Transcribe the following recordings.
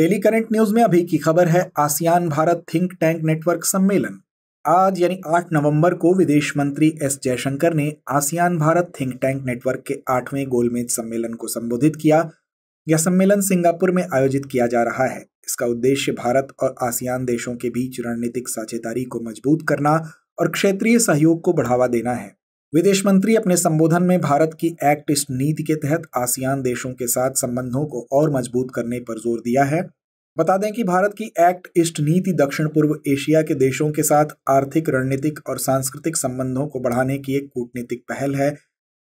daily current news में अभी की खबर है ASEAN Bharat think tank network सम्मेलन आज यानी 8 नवंबर को विदेश मंत्री एस जयशंकर ने ASEAN Bharat think tank network के आठवें गोलमेज सम्मेलन को संबोधित किया यह सम्मेलन सिंगापुर में आयोजित किया जा रहा है इसका उद्देश्य भारत और आसियान देशों के बीच रणनीतिक साझेदारी को मजबूत करना और क्षेत्रीय सहयोग को बढ़ावा देना है विदेश मंत्री अपने संबोधन में भारत की एक्ट ईस्ट नीति के तहत आसियान देशों के साथ संबंधों को और मजबूत करने पर जोर दिया है बता दें कि भारत की एक्ट ईस्ट नीति दक्षिण पूर्व एशिया के देशों के साथ आर्थिक रणनीतिक और सांस्कृतिक संबंधों को बढ़ाने की एक कूटनीतिक पहल है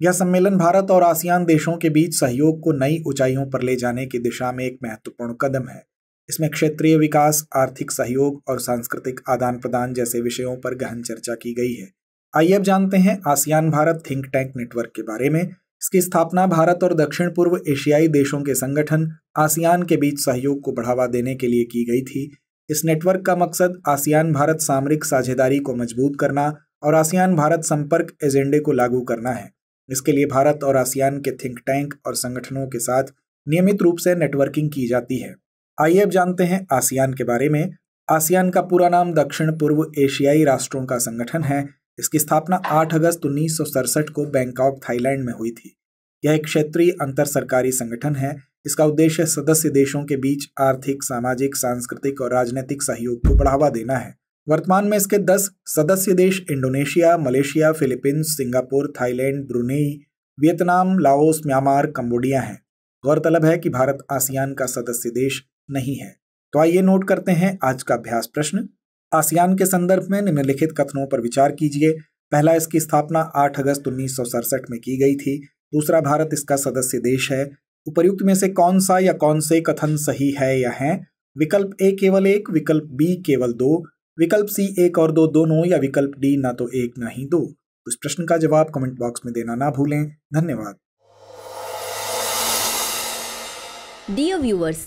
यह सम्मेलन भारत और आसियान देशों के बीच सहयोग को नई ऊंचाइयों पर ले जाने की दिशा में एक महत्वपूर्ण कदम है इसमें क्षेत्रीय विकास आर्थिक सहयोग और सांस्कृतिक आदान प्रदान जैसे विषयों पर गहन चर्चा की गई है आइए अब जानते हैं ASEAN Bharat think tank network के बारे में इसकी स्थापना भारत और दक्षिण पूर्व एशियाई देशों के संगठन आसियान के बीच सहयोग को बढ़ावा देने के लिए की गई थी इस नेटवर्क का मकसद आसियान भारत सामरिक साझेदारी को मजबूत करना और आसियान भारत संपर्क एजेंडे को लागू करना है इसके लिए भारत और आसियान के थिंक टैंक और संगठनों के साथ नियमित रूप से नेटवर्किंग की जाती है आइए अब जानते हैं आसियान के बारे में आसियान का पूरा नाम दक्षिण पूर्व एशियाई राष्ट्रों का संगठन है इसकी स्थापना 8 अगस्त उन्नीस को बैंकॉक थाईलैंड में हुई थी यह एक क्षेत्रीय अंतर सरकारी संगठन है इसका उद्देश्य सदस्य देशों के बीच आर्थिक सामाजिक सांस्कृतिक और राजनीतिक सहयोग को बढ़ावा देना है वर्तमान में इसके 10 सदस्य देश Indonesia Malaysia Philippines Singapore Thailand Brunei Vietnam Laos Myanmar Cambodia हैं गौरतलब है कि भारत आसियान का सदस्य देश नहीं है तो आइए नोट करते हैं आज का अभ्यास प्रश्न आसियान के संदर्भ में निम्नलिखित कथनों पर विचार कीजिए पहला इसकी स्थापना 8 अगस्त उन्नीस में की गई थी दूसरा भारत इसका सदस्य देश है उपर्युक्त में से कौन सा या कौन से कथन सही है या है विकल्प ए केवल एक विकल्प बी केवल दो विकल्प सी एक और दो दोनों या विकल्प डी ना तो एक ना ही दो उस प्रश्न का जवाब कमेंट बॉक्स में देना ना भूलें धन्यवाद Dear व्यूवर्स